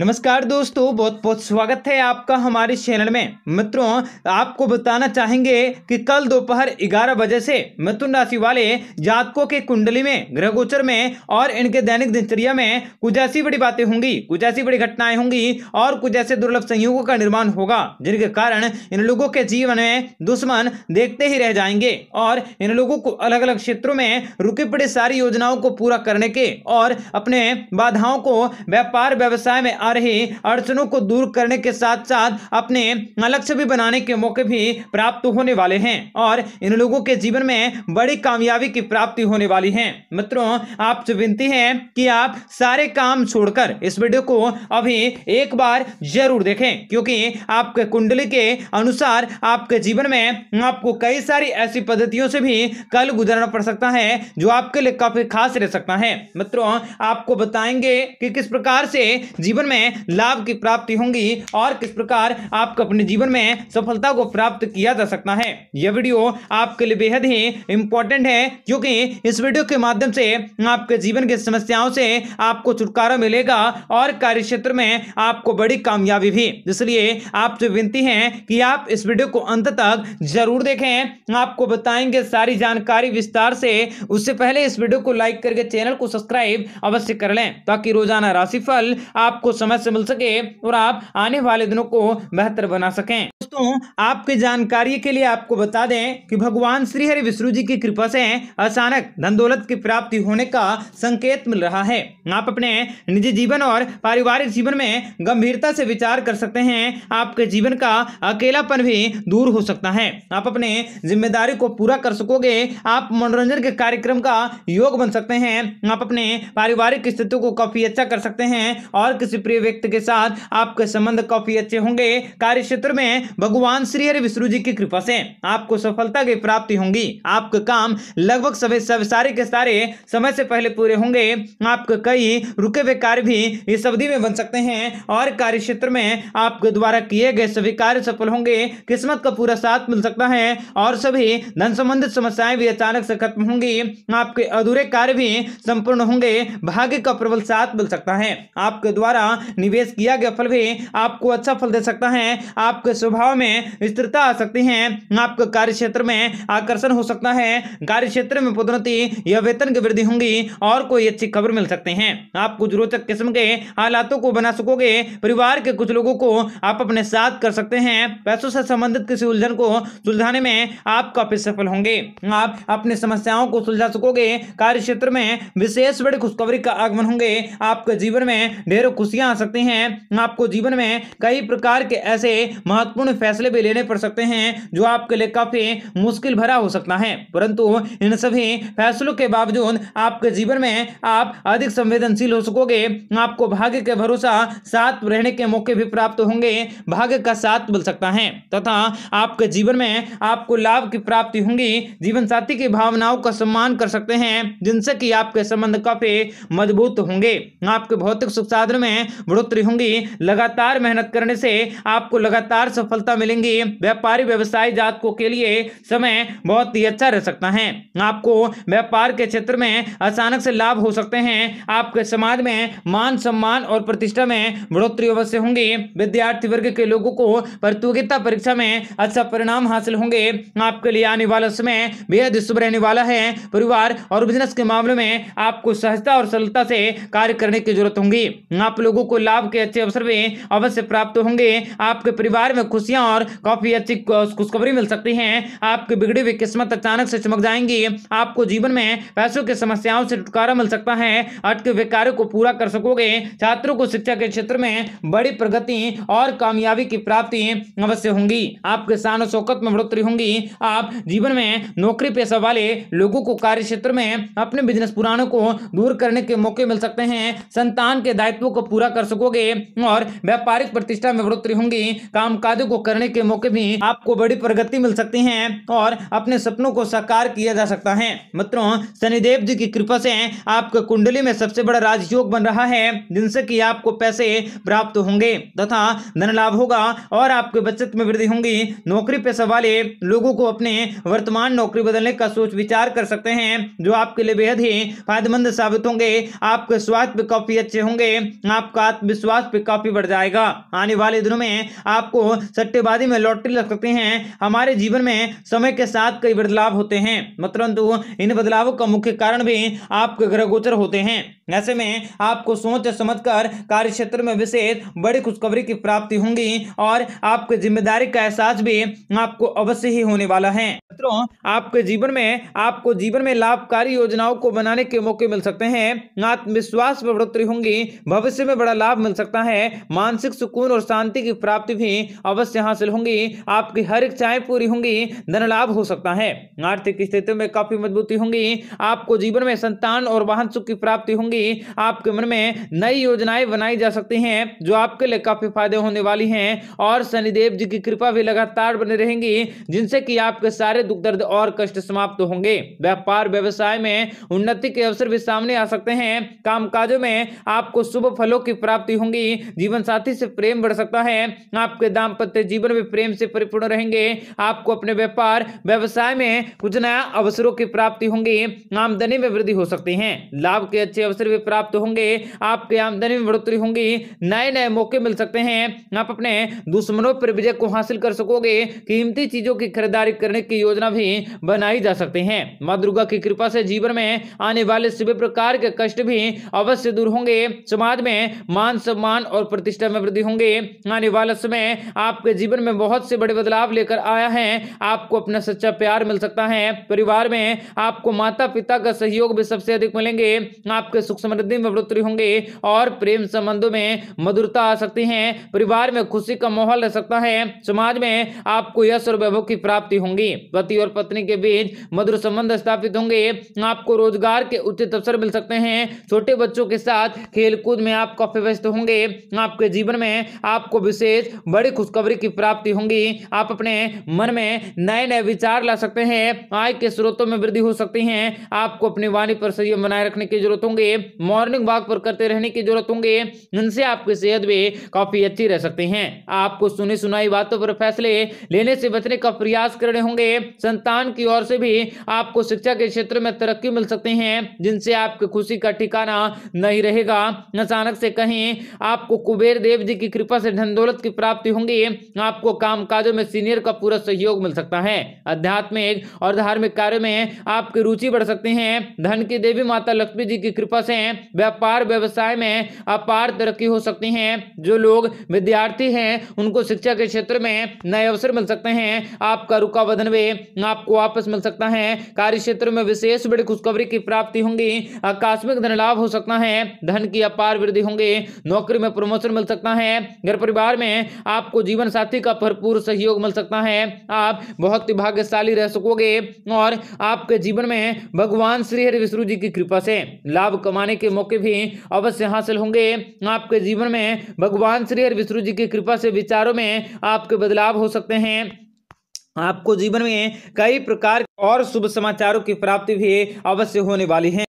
नमस्कार दोस्तों बहुत बहुत स्वागत है आपका हमारे चैनल में मित्रों आपको बताना चाहेंगे कि कल दोपहर 11 बजे से मिथुन राशि वाले जातकों के कुंडली में ग्रह गोचर में और इनके दैनिक दिनचर्या में कुछ ऐसी बड़ी बातें होंगी कुछ ऐसी बड़ी घटनाएं होंगी और कुछ ऐसे दुर्लभ संयोगों का निर्माण होगा जिनके कारण इन लोगों के जीवन में दुश्मन देखते ही रह जाएंगे और इन लोगों को अलग अलग क्षेत्रों में रुकी पड़ी सारी योजनाओं को पूरा करने के और अपने बाधाओं को व्यापार व्यवसाय में आ रही अड़चनों को दूर करने के साथ साथ अपने लक्ष्य भी बनाने के मौके भी प्राप्त होने वाले हैं और इन लोगों के जीवन में बड़ी कामयाबी की प्राप्ति होने वाली है मित्रों आपसे विनती है कि आप सारे काम छोड़कर इस वीडियो को अभी एक बार जरूर देखें क्योंकि आपके कुंडली के अनुसार आपके जीवन में आपको कई सारी ऐसी पद्धतियों से भी कल गुजरना पड़ सकता है जो आपके लिए काफी खास रह सकता है मित्रों आपको बताएंगे कि किस प्रकार से जीवन में में लाभ की प्राप्ति होंगी और किस प्रकार आपको अपने जीवन में सफलता को प्राप्त किया जा सकता है यह वीडियो आपके लिए बेहद ही इंपॉर्टेंट है क्योंकि इस वीडियो के माध्यम से आपके जीवन की समस्याओं से आपको छुटकारा मिलेगा और कार्य क्षेत्र में आपको बड़ी कामयाबी भी इसलिए आपसे विनती है कि आप इस वीडियो को अंत तक जरूर देखें आपको बताएंगे सारी जानकारी विस्तार से उससे पहले इस वीडियो को लाइक करके चैनल को सब्सक्राइब अवश्य कर लें ताकि रोजाना राशिफल आपको सम... समझ से मिल सके और आप आने वाले दिनों को बेहतर बना सकें दोस्तों आपकी जानकारी के लिए आपको बता दें कि भगवान श्री हरि विष्णु जी की कृपा से अचानक धन दौलत की प्राप्ति होने का संकेत मिल रहा है आप अपने निजी जीवन और पारिवारिक जीवन में गंभीरता से विचार कर सकते हैं आपके जीवन का अकेलापन भी दूर हो सकता है आप अपने जिम्मेदारी को पूरा कर सकोगे आप मनोरंजन के कार्यक्रम का योग बन सकते हैं आप अपने पारिवारिक स्थिति को काफी अच्छा कर सकते हैं और किसी प्रिय व्यक्ति के साथ आपके संबंध काफी अच्छे होंगे कार्य क्षेत्र में भगवान श्री हरि विष्णु जी की कृपा से आपको सफलता की प्राप्ति होंगी आपके काम लगभग सभी सब सारे के सारे समय से पहले पूरे होंगे आपके कई रुके हुए कार्य भी इस अवधि में बन सकते हैं और कार्य क्षेत्र में आपके द्वारा किए गए सभी कार्य सफल होंगे किस्मत का पूरा साथ मिल सकता है और सभी धन संबंधित समस्याएं भी अचानक से खत्म होंगी आपके अधूरे कार्य भी संपूर्ण होंगे भाग्य का प्रबल साथ मिल सकता है आपके द्वारा निवेश किया गया फल भी आपको अच्छा फल दे सकता है आपके स्वभाव में स्थिरता आ सकती है आपके कार्य क्षेत्र में आकर्षण हो सकता है कार्य क्षेत्र में पदोन्नति या वेतन की वृद्धि होंगी और कोई अच्छी खबर मिल सकते हैं आप कुछ रोचक किस्म के हालातों को बना सकोगे परिवार के कुछ लोगों को आप अपने साथ कर सकते हैं पैसों से संबंधित किसी उलझन को सुलझाने में आप काफी सफल होंगे आप अपनी समस्याओं को सुलझा सकोगे कार्य क्षेत्र में विशेष बड़ी खुशखबरी का आगमन होंगे आपके जीवन में ढेरों खुशियां आ सकते हैं आपको जीवन में कई प्रकार के ऐसे महत्वपूर्ण फैसले भी लेने पड़ सकते हैं जो आपके लिए काफी मुश्किल भरा हो सकता है परंतु इन सभी फैसलों के बावजूद आपके जीवन में आप अधिक संवेदनशील हो सकोगे आपको भाग्य के भरोसा साथ रहने के मौके भी प्राप्त होंगे भाग्य का साथ मिल सकता है तथा आपके जीवन में आपको लाभ की प्राप्ति होंगी जीवन साथी की भावनाओं का सम्मान कर सकते हैं जिनसे कि आपके संबंध काफी मजबूत होंगे आपके भौतिक सुख साधन में बढ़ोतरी होंगी लगातार मेहनत करने से आपको लगातार सफलता मिलेंगी व्यापारी व्यवसाय जातकों के लिए समय बहुत ही अच्छा रह सकता है आपको व्यापार के क्षेत्र में अचानक से लाभ हो सकते हैं आपके समाज में मान सम्मान और प्रतिष्ठा में बढ़ोतरी अवश्य होंगी विद्यार्थी वर्ग के लोगों को प्रतियोगिता परीक्षा में अच्छा परिणाम हासिल होंगे आपके लिए आने वाला समय बेहद शुभ रहने वाला है परिवार और बिजनेस के मामले में आपको सहजता और सरलता से कार्य करने की जरूरत होगी आप लोगों लोगों को लाभ के अच्छे अवसर में अवश्य प्राप्त होंगे आपके परिवार में खुशियां और काफी अच्छी खुशखबरी मिल सकती है आपकी बिगड़ी हुई किस्मत अचानक से चमक जाएंगी आपको जीवन में पैसों की समस्याओं से छुटकारा मिल सकता है अटके हुए कार्य को पूरा कर सकोगे छात्रों को शिक्षा के क्षेत्र में बड़ी प्रगति और कामयाबी की प्राप्ति अवश्य होंगी आपके शान शौकत में बढ़ोतरी होंगी आप जीवन में नौकरी पेशा वाले लोगों को कार्य क्षेत्र में अपने बिजनेस पुराणों को दूर करने के मौके मिल सकते हैं संतान के दायित्व को पूरा कर सकोगे और व्यापारिक प्रतिष्ठा में बढ़ोतरी होंगी काम कार्यों को करने के मौके भी आपको बड़ी प्रगति मिल सकती है और अपने सपनों को साकार किया जा सकता है मित्रों शनिदेव जी की कृपा से आपके कुंडली में सबसे बड़ा राजयोग बन रहा है जिनसे की आपको पैसे प्राप्त होंगे तथा धन लाभ होगा और आपके बचत में वृद्धि होंगी नौकरी पैसा वाले लोगों को अपने वर्तमान नौकरी बदलने का सोच विचार कर सकते हैं जो आपके लिए बेहद ही फायदेमंद साबित होंगे आपके स्वास्थ्य काफी अच्छे होंगे आपका आत्मविश्वास पे काफी बढ़ जाएगा आने वाले दिनों में आपको सट्टेबाजी में लॉटरी लग सकते हैं हमारे जीवन में समय के साथ कई बदलाव होते हैं परंतु इन बदलावों का मुख्य कारण भी आपके ग्रह गोचर होते हैं ऐसे में आपको सोच समझ कर कार्य क्षेत्र में विशेष बड़ी खुशखबरी की प्राप्ति होंगी और आपकी जिम्मेदारी का एहसास भी आपको अवश्य ही होने वाला है मित्रों आपके जीवन में आपको जीवन में लाभकारी योजनाओं को बनाने के मौके मिल सकते हैं आत्मविश्वास में बढ़ोतरी होंगी भविष्य में बड़ा लाभ मिल सकता है मानसिक सुकून और शांति की प्राप्ति भी अवश्य हासिल होंगी आपकी हर इच्छाएं पूरी होंगी धन लाभ हो सकता है आर्थिक स्थिति में काफी मजबूती होंगी आपको जीवन में संतान और वाहन सुख की प्राप्ति होंगी भी आपके मन में नई योजनाएं बनाई जा सकती हैं जो आपके लिए काफी फायदे होने वाली हैं और शनिदेव जी की कृपा भी लगातार बनी रहेंगी जिनसे कि आपके सारे दुख दर्द और कष्ट समाप्त होंगे व्यापार व्यवसाय में उन्नति के अवसर भी सामने आ सकते हैं काम में आपको शुभ फलों की प्राप्ति होंगी जीवन साथी से प्रेम बढ़ सकता है आपके दाम्पत्य जीवन में प्रेम से परिपूर्ण रहेंगे आपको अपने व्यापार व्यवसाय में कुछ नया अवसरों की प्राप्ति होंगी आमदनी में वृद्धि हो सकती है लाभ के अच्छे अवसर रुपये प्राप्त होंगे आपकी आमदनी में बढ़ोतरी होंगी नए नए मौके मिल सकते हैं आप अपने दुश्मनों पर विजय को हासिल कर सकोगे कीमती चीजों की खरीदारी करने की योजना भी बनाई जा सकते हैं माँ दुर्गा की कृपा से जीवन में आने वाले सभी प्रकार के कष्ट भी अवश्य दूर होंगे समाज में मान सम्मान और प्रतिष्ठा में वृद्धि होंगे आने वाले समय आपके जीवन में बहुत से बड़े बदलाव लेकर आया है आपको अपना सच्चा प्यार मिल सकता है परिवार में आपको माता पिता का सहयोग भी सबसे अधिक मिलेंगे आपके सुख सुख समृद्धि में बढ़ोतरी होंगे और प्रेम संबंधों में मधुरता आ सकती है परिवार में खुशी का माहौल रह सकता है समाज में आपको यश और वैभव की प्राप्ति होंगी पति और पत्नी के बीच मधुर संबंध स्थापित होंगे आपको रोजगार के उचित अवसर मिल सकते हैं छोटे बच्चों के साथ खेलकूद में आप काफी व्यस्त होंगे आपके जीवन में आपको विशेष बड़ी खुशखबरी की प्राप्ति होंगी आप अपने मन में नए नए विचार ला सकते हैं आय के स्रोतों में वृद्धि हो सकती है आपको अपनी वाणी पर संयम बनाए रखने की जरूरत होंगी मॉर्निंग वॉक पर करते रहने की जरूरत होंगे इनसे आपकी सेहत भी काफी अच्छी रह सकती है आपको सुनी सुनाई बातों पर फैसले लेने से बचने का प्रयास करने होंगे संतान की ओर से भी आपको शिक्षा के क्षेत्र में तरक्की मिल सकते हैं जिनसे आपकी खुशी का ठिकाना नहीं रहेगा अचानक से कहीं आपको कुबेर देव जी की कृपा से धन दौलत की प्राप्ति होंगी आपको काम काजों में सीनियर का पूरा सहयोग मिल सकता है अध्यात्मिक और धार्मिक कार्यों में आपकी रुचि बढ़ सकती है धन की देवी माता लक्ष्मी जी की कृपा से में व्यापार व्यवसाय में अपार तरक्की हो सकती है जो लोग विद्यार्थी हैं उनको शिक्षा के क्षेत्र में नए अवसर मिल सकते हैं आपका रुका बदन वे आपको वापस मिल सकता है कार्य क्षेत्र में विशेष बड़ी खुशखबरी की प्राप्ति होंगी आकस्मिक धन लाभ हो सकता है धन की अपार वृद्धि होंगे नौकरी में प्रमोशन मिल सकता है घर परिवार में आपको जीवन साथी का भरपूर सहयोग मिल सकता है आप बहुत ही भाग्यशाली रह सकोगे और आपके जीवन में भगवान श्री हरि विष्णु जी की कृपा से लाभ कमाने पाने के मौके भी अवश्य हासिल होंगे आपके जीवन में भगवान श्री और विष्णु जी की कृपा से विचारों में आपके बदलाव हो सकते हैं आपको जीवन में कई प्रकार और शुभ समाचारों की प्राप्ति भी अवश्य होने वाली है